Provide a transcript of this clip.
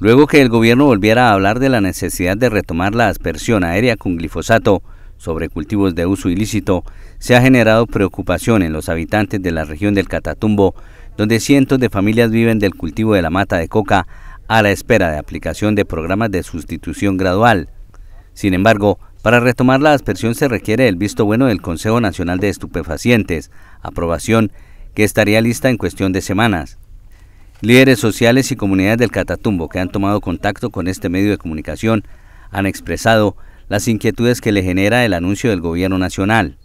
Luego que el gobierno volviera a hablar de la necesidad de retomar la aspersión aérea con glifosato sobre cultivos de uso ilícito, se ha generado preocupación en los habitantes de la región del Catatumbo, donde cientos de familias viven del cultivo de la mata de coca a la espera de aplicación de programas de sustitución gradual. Sin embargo, para retomar la aspersión se requiere el visto bueno del Consejo Nacional de Estupefacientes, aprobación que estaría lista en cuestión de semanas. Líderes sociales y comunidades del Catatumbo que han tomado contacto con este medio de comunicación han expresado las inquietudes que le genera el anuncio del gobierno nacional.